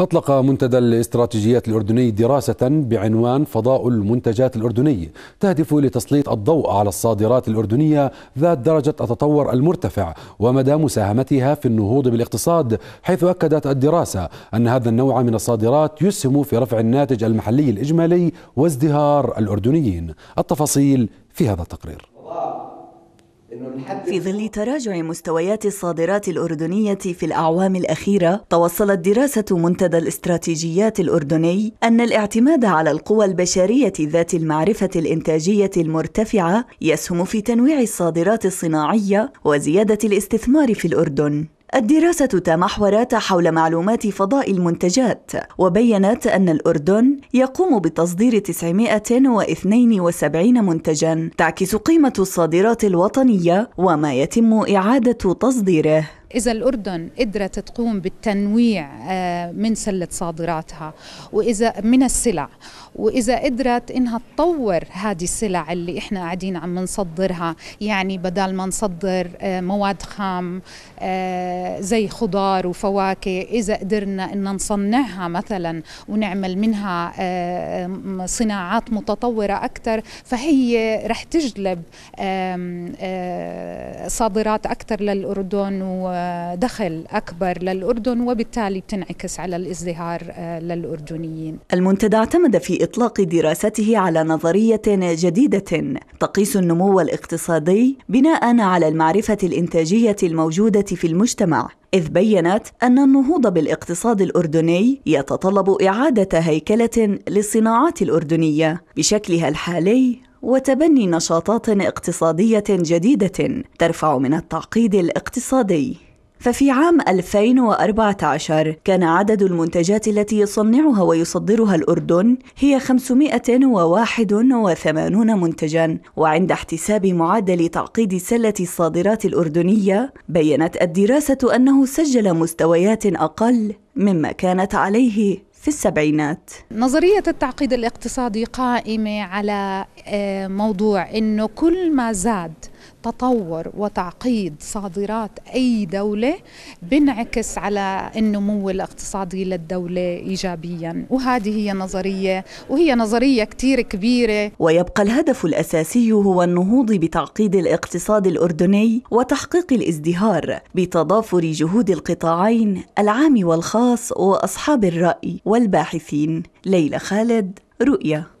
أطلق منتدى الاستراتيجيات الأردني دراسة بعنوان فضاء المنتجات الأردني تهدف لتسليط الضوء على الصادرات الأردنية ذات درجة التطور المرتفع ومدى مساهمتها في النهوض بالاقتصاد حيث أكدت الدراسة أن هذا النوع من الصادرات يسهم في رفع الناتج المحلي الإجمالي وازدهار الأردنيين التفاصيل في هذا التقرير في ظل تراجع مستويات الصادرات الأردنية في الأعوام الأخيرة، توصلت دراسة منتدى الاستراتيجيات الأردني أن الاعتماد على القوى البشرية ذات المعرفة الإنتاجية المرتفعة يسهم في تنويع الصادرات الصناعية وزيادة الاستثمار في الأردن. الدراسة تمحورت حول معلومات فضاء المنتجات وبينت أن الأردن يقوم بتصدير 972 منتجا تعكس قيمة الصادرات الوطنية وما يتم إعادة تصديره إذا الأردن قدرت تقوم بالتنويع آه، من سلة صادراتها وإذا من السلع وإذا قدرت إنها تطور هذه السلع اللي إحنا قاعدين عم نصدرها يعني بدل ما نصدر آه، مواد خام آه، زي خضار وفواكه إذا قدرنا إن نصنعها مثلا ونعمل منها صناعات متطورة أكثر فهي رح تجلب صادرات أكثر للأردن و دخل أكبر للأردن وبالتالي بتنعكس على الازدهار آه، للأردنيين المنتدى اعتمد في إطلاق دراسته على نظرية جديدة تقيس النمو الاقتصادي بناء على المعرفة الإنتاجية الموجودة في المجتمع إذ بينت أن النهوض بالاقتصاد الأردني يتطلب إعادة هيكلة للصناعات الأردنية بشكلها الحالي وتبني نشاطات اقتصاديه جديده ترفع من التعقيد الاقتصادي ففي عام 2014 كان عدد المنتجات التي يصنعها ويصدرها الأردن هي 581 منتجاً وعند احتساب معدل تعقيد سلة الصادرات الأردنية بيّنت الدراسة أنه سجل مستويات أقل مما كانت عليه في السبعينات نظرية التعقيد الاقتصادي قائمة على آه، موضوع أنه كل ما زاد تطور وتعقيد صادرات أي دولة بنعكس على النمو الاقتصادي للدولة إيجابيا وهذه هي نظرية وهي نظرية كتير كبيرة ويبقى الهدف الأساسي هو النهوض بتعقيد الاقتصاد الأردني وتحقيق الازدهار بتضافر جهود القطاعين العام والخاص وأصحاب الرأي والباحثين ليلى خالد رؤيا